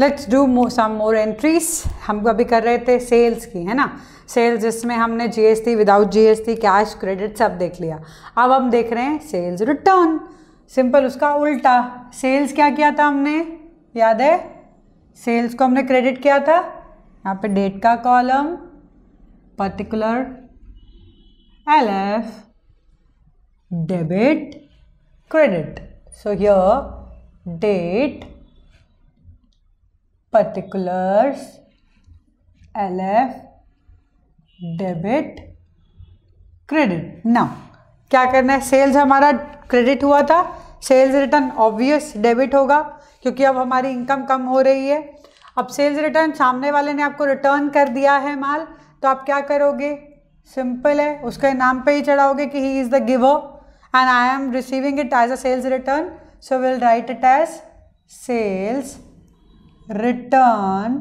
let's do some more entries हम अभी कर रहे थे सेल्स की है ना सेल्स जिसमें हमने GST without GST cash credit सब देख लिया अब हम देख रहे हैं सेल्स रिटर्न सिंपल उसका उल्टा सेल्स क्या किया था हमने याद है सेल्स को हमने क्रेडिट किया था यहाँ पे डेट का column particular L F debit credit so here date particulars lf debit credit now क्या करना है सेल्स हमारा क्रेडिट हुआ था सेल्स रिटर्न ऑब्वियस डेबिट होगा क्योंकि अब हमारी इनकम कम हो रही है अब सेल्स रिटर्न सामने वाले ने आपको रिटर्न कर दिया है माल तो आप क्या करोगे सिंपल है उसके नाम पे ही चढ़ाओगे कि he is the giver and I am receiving it as a sales return so will write it as sales return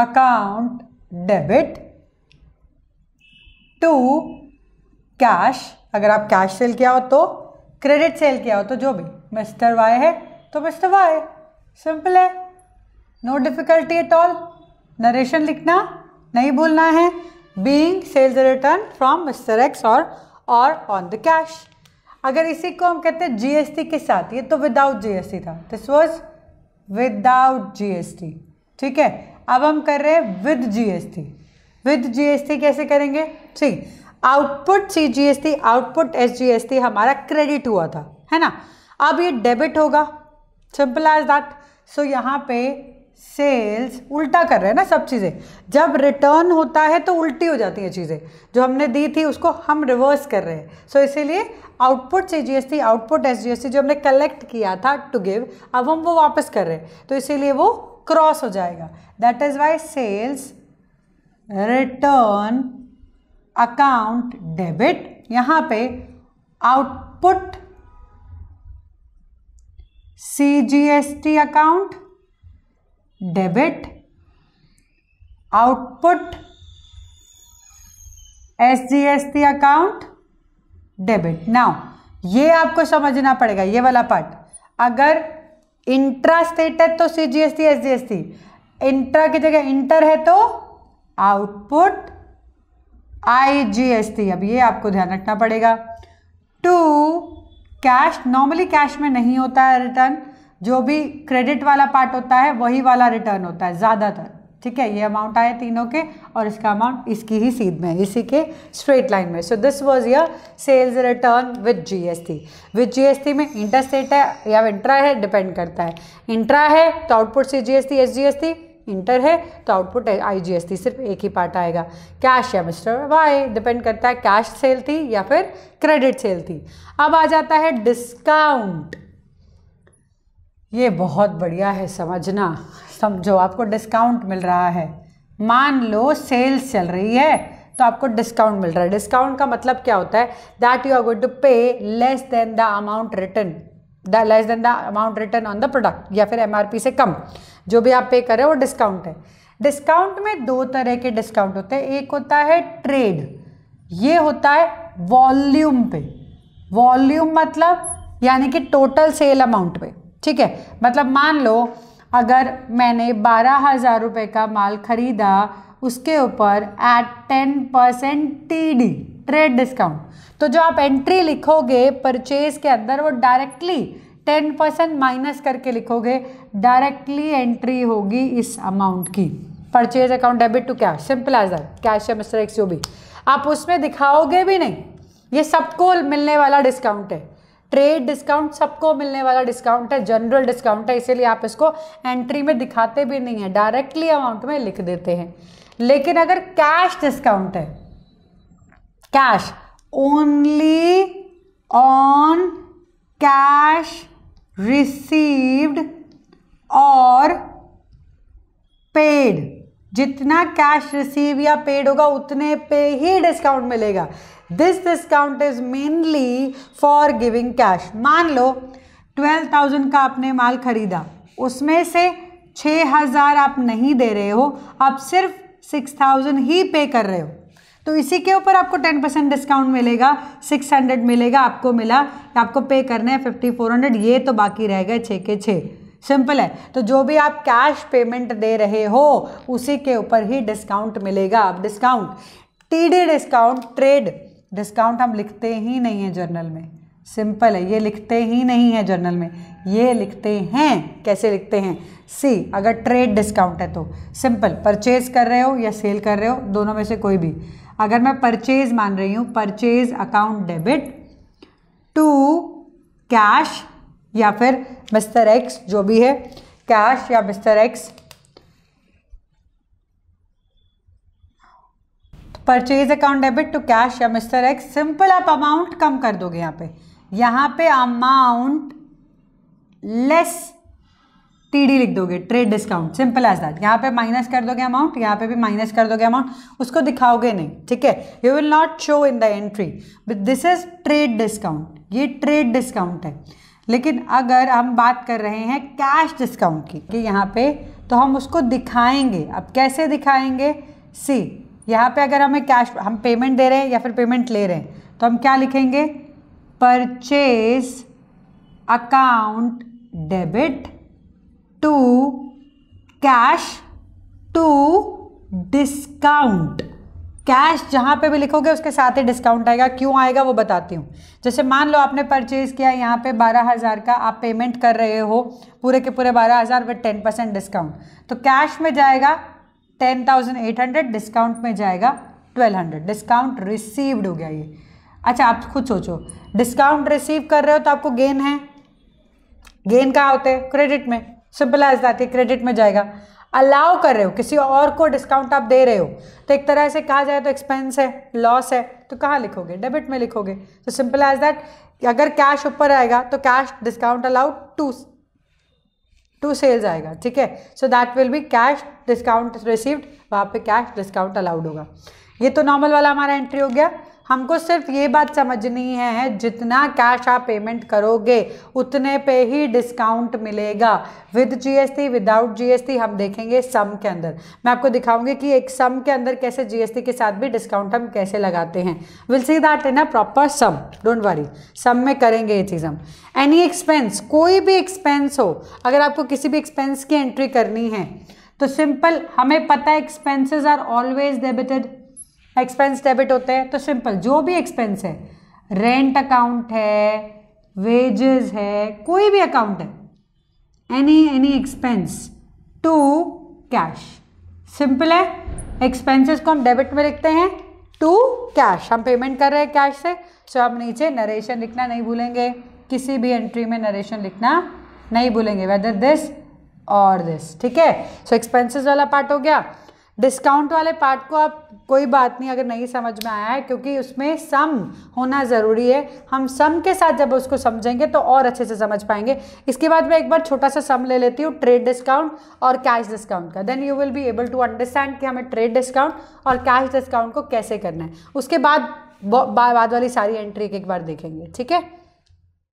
account debit to cash अगर आप कैश सेल किया हो तो क्रेडिट सेल किया हो तो जो भी मिस्टर वाई है तो मिस्टर वाई सिंपल है no difficulty at all narration लिखना नहीं भूलना है being sales return from mister X और और ऑन द कैश अगर इसी को हम कहते हैं जीएसटी के साथ ये तो विदाउट जीएसटी था दिस वाज विदाउट टी ठीक है अब हम कर रहे हैं विद टी विद टी कैसे करेंगे ठीक output C G S T output S G S T हमारा क्रेडिट हुआ था है ना अब ये डेबिट होगा सिंपल एज दैट सो यहाँ पे सेल्स उल्टा कर रहे हैं ना सब चीज़ें जब रिटर्न होता है तो उल्टी हो जाती हैं चीज़ें जो हमने दी थी उसको हम रिवर्स कर रहे हैं सो so, इसीलिए आउटपुट से जीएसटी आउटपुट एसजीएसटी जो हमने कलेक्ट किया था टू गिव अब हम वो वापस कर रहे हैं तो इसीलिए वो क्रॉस हो जाएगा that is Y sales return account debit यहाँ पे output C G S T account debit output S G S T account debit now ये आपको समझना पड़ेगा ये वाला पार्ट अगर इंट्रा स्टेट है तो C G S T S G S T intra की जगह इंटर है तो output I G S T अब ये आपको ध्यान रखना पड़ेगा टू कैश नॉर्मली कैश में नहीं होता है रिटर्न जो भी क्रेडिट वाला पार्ट होता है वही वाला रिटर्न होता है ज़्यादातर ठीक है ये अमाउंट आए तीनों के और इसका अमाउंट इसकी ही सीध में इसी के स्ट्रेट लाइन में so this was your sales return with GST with GST में इंटरस्टेट है या इंट्रा है डिपेंड करता है इंट्रा है तो output C GST SGST inter है तो आउटपुट आईजीएसटी सिर्फ एक ही पार्ट आएगा कैश या मिस्टर वाई डिपेंड करता है कैश सेल थी या फिर क्रेडिट सेल थी अब आ जाता है डिस्काउंट ये बहुत बढ़िया है समझना समझो आपको डिस्काउंट मिल रहा है मान लो सेल्स चल रही है तो आपको डिस्काउंट मिल रहा है डिस्काउंट का मतलब क्या होता है that you are going to pay less than the amount return the less than the amount return on the product या फिर एम से कम जो भी आप पे कर रहे हो वो डिस्काउंट है डिस्काउंट में दो तरह के डिस्काउंट होते हैं एक होता है ट्रेड ये होता है वॉल्यूम पे वॉल्यूम मतलब यानी कि टोटल सेल अमाउंट पे ठीक है मतलब मान लो अगर मैंने बारह हज़ार रुपये का माल ख़रीदा उसके ऊपर at ten percent T D trade discount तो जो आप एंट्री लिखोगे परचेज के अंदर वो डायरेक्टली टेन परसेंट माइनस करके लिखोगे डायरेक्टली एंट्री होगी इस अमाउंट की purchase account debit to cash simple as that cash या मिस्टर एक्स जो भी आप उसमें दिखाओगे भी नहीं ये सबको मिलने वाला डिस्काउंट है ट्रेड डिस्काउंट सबको मिलने वाला डिस्काउंट है जनरल डिस्काउंट है इसीलिए आप इसको एंट्री में दिखाते भी नहीं है डायरेक्टली अमाउंट में लिख देते हैं लेकिन अगर कैश डिस्काउंट है cash only on cash received और पेड जितना कैश रिसीव या पेड होगा उतने पे ही डिस्काउंट मिलेगा this discount is mainly for giving cash मान लो ट्वेल्व थाउजेंड का आपने माल खरीदा उसमें से छः हज़ार आप नहीं दे रहे हो आप सिर्फ सिक्स थाउजेंड ही पे कर रहे हो तो इसी के ऊपर आपको टेन परसेंट डिस्काउंट मिलेगा सिक्स हंड्रेड मिलेगा आपको मिला आपको पे करना है फिफ्टी फोर हंड्रेड ये तो बाकी रहेगा छः के छः सिंपल है तो जो भी आप कैश पेमेंट दे रहे हो उसी के ऊपर ही डिस्काउंट मिलेगा अब discount TD discount trade discount हम लिखते ही नहीं है जर्नल में सिंपल है ये लिखते ही नहीं है जर्नल में ये लिखते हैं कैसे लिखते हैं सी अगर ट्रेड डिस्काउंट है तो सिंपल परचेज कर रहे हो या सेल कर रहे हो दोनों में से कोई भी अगर मैं परचेज मान रही हूँ purchase account debit to cash या फिर मिस्टर एक्स जो भी है कैश या mister X purchase account debit to cash या मिस्टर एक्स सिंपल आप अमाउंट कम कर दोगे यहाँ पे यहाँ पे अमाउंट लेस टीडी लिख दोगे trade discount simple as that यहाँ पे माइनस कर दोगे अमाउंट यहाँ पे भी माइनस कर दोगे अमाउंट उसको दिखाओगे नहीं ठीक है you will not show in the entry this is trade discount ये ट्रेड डिस्काउंट है लेकिन अगर हम बात कर रहे हैं कैश डिस्काउंट की कि यहाँ पे तो हम उसको दिखाएंगे अब कैसे दिखाएंगे सी यहाँ पे अगर हमें कैश हम पेमेंट दे रहे हैं या फिर पेमेंट ले रहे हैं तो हम क्या लिखेंगे purchase account debit to cash to discount cash जहाँ पे भी लिखोगे उसके साथ ही डिस्काउंट आएगा क्यों आएगा वो बताती हूँ जैसे मान लो आपने परचेज़ किया यहाँ पे बारह हज़ार का आप पेमेंट कर रहे हो पूरे के पूरे बारह हज़ार विद टेन परसेंट डिस्काउंट तो कैश में जाएगा ten thousand eight hundred discount में जाएगा ट्वेल्व हंड्रेड डिस्काउंट रिसीव्ड हो गया ये अच्छा आप खुद सोचो डिस्काउंट रिसीव कर रहे हो तो आपको गेन है गेन कहाँ होते हैं क्रेडिट में सिंपल एज दैट ये क्रेडिट में जाएगा अलाउ कर रहे हो किसी और को डिस्काउंट आप दे रहे हो तो एक तरह से कहा जाए तो एक्सपेंस है लॉस है तो कहाँ लिखोगे डेबिट में लिखोगे तो सिंपल एज दैट अगर कैश ऊपर आएगा तो cash discount allowed to to sales आएगा ठीक है so that will be cash discount received वहाँ पे कैश डिस्काउंट अलाउड होगा ये तो नॉर्मल वाला हमारा एंट्री हो गया हमको सिर्फ ये बात समझनी है जितना कैश आप पेमेंट करोगे उतने पे ही डिस्काउंट मिलेगा विद जीएसटी विदाउट जीएसटी हम देखेंगे सम के अंदर मैं आपको दिखाऊंगी कि एक सम के अंदर कैसे जीएसटी के साथ भी डिस्काउंट हम कैसे लगाते हैं will see that in a proper sum don't worry sum में करेंगे ये चीज़ हम एनी एक्सपेंस कोई भी एक्सपेंस हो अगर आपको किसी भी एक्सपेंस की एंट्री करनी है तो सिंपल हमें पता है expenses are always debited expense debit होते हैं तो सिंपल जो भी एक्सपेंस है रेंट अकाउंट है वेजेस है कोई भी अकाउंट है any any expense to cash simple है एक्सपेंसेस को हम डेबिट में लिखते हैं टू कैश हम पेमेंट कर रहे हैं कैश से सो आप नीचे नरेशन लिखना नहीं भूलेंगे किसी भी एंट्री में नरेशन लिखना नहीं भूलेंगे वेदर दिस और दिस ठीक है सो एक्सपेंसेस वाला पार्ट हो गया डिस्काउंट वाले पार्ट को आप कोई बात नहीं अगर नहीं समझ में आया है क्योंकि उसमें सम होना ज़रूरी है हम सम के साथ जब उसको समझेंगे तो और अच्छे से समझ पाएंगे इसके बाद मैं एक बार छोटा सा सम ले लेती हूँ ट्रेड डिस्काउंट और कैश डिस्काउंट का then you will be able to understand कि हमें ट्रेड डिस्काउंट और कैश डिस्काउंट को कैसे करना है उसके बाद बाद वाली सारी एंट्री एक बार देखेंगे ठीक है